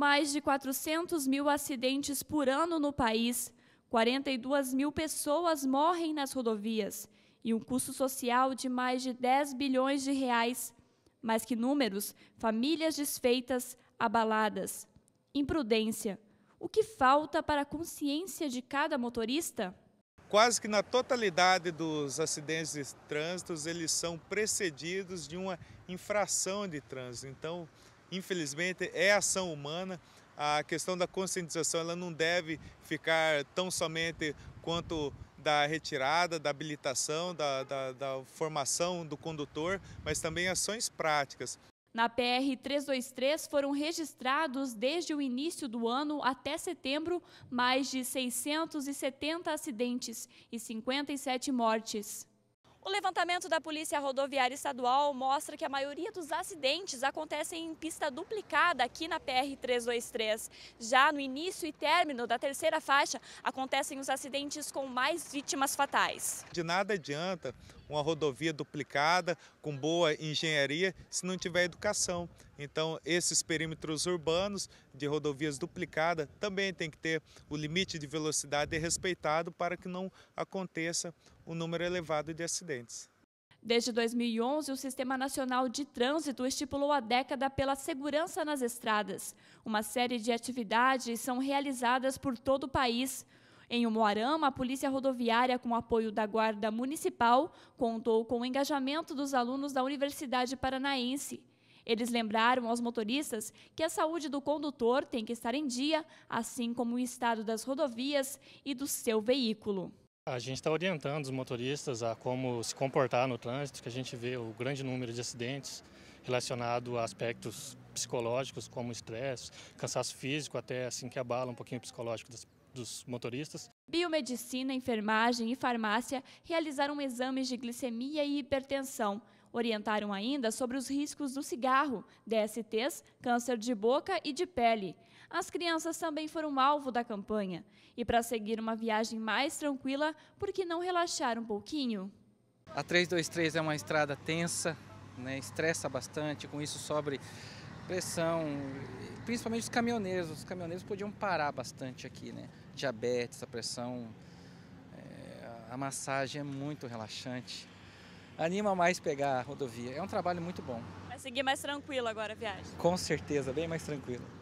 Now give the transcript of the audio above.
mais de 400 mil acidentes por ano no país, 42 mil pessoas morrem nas rodovias e um custo social de mais de 10 bilhões de reais. Mas que números! Famílias desfeitas, abaladas. Imprudência. O que falta para a consciência de cada motorista? Quase que na totalidade dos acidentes de trânsito, eles são precedidos de uma infração de trânsito. Então, Infelizmente, é ação humana. A questão da conscientização ela não deve ficar tão somente quanto da retirada, da habilitação, da, da, da formação do condutor, mas também ações práticas. Na PR 323 foram registrados desde o início do ano até setembro mais de 670 acidentes e 57 mortes. O levantamento da Polícia Rodoviária Estadual mostra que a maioria dos acidentes acontecem em pista duplicada aqui na PR-323. Já no início e término da terceira faixa, acontecem os acidentes com mais vítimas fatais. De nada adianta uma rodovia duplicada, com boa engenharia, se não tiver educação. Então, esses perímetros urbanos de rodovias duplicadas também tem que ter o limite de velocidade respeitado para que não aconteça um número elevado de acidentes. Desde 2011, o Sistema Nacional de Trânsito estipulou a década pela segurança nas estradas. Uma série de atividades são realizadas por todo o país. Em Umuarama, a Polícia Rodoviária, com apoio da Guarda Municipal, contou com o engajamento dos alunos da Universidade Paranaense. Eles lembraram aos motoristas que a saúde do condutor tem que estar em dia, assim como o estado das rodovias e do seu veículo. A gente está orientando os motoristas a como se comportar no trânsito, que a gente vê o grande número de acidentes relacionado a aspectos psicológicos, como estresse, cansaço físico, até assim que abala um pouquinho o psicológico das pessoas dos motoristas. Biomedicina, enfermagem e farmácia realizaram exames de glicemia e hipertensão. Orientaram ainda sobre os riscos do cigarro, DSTs, câncer de boca e de pele. As crianças também foram alvo da campanha. E para seguir uma viagem mais tranquila, por que não relaxar um pouquinho? A 323 é uma estrada tensa, né, estressa bastante, com isso sobre pressão, principalmente os caminhoneiros. Os caminhoneiros podiam parar bastante aqui, né? Diabetes, a pressão, é, a massagem é muito relaxante. Anima mais pegar a rodovia. É um trabalho muito bom. Vai seguir mais tranquilo agora a viagem? Com certeza, bem mais tranquilo.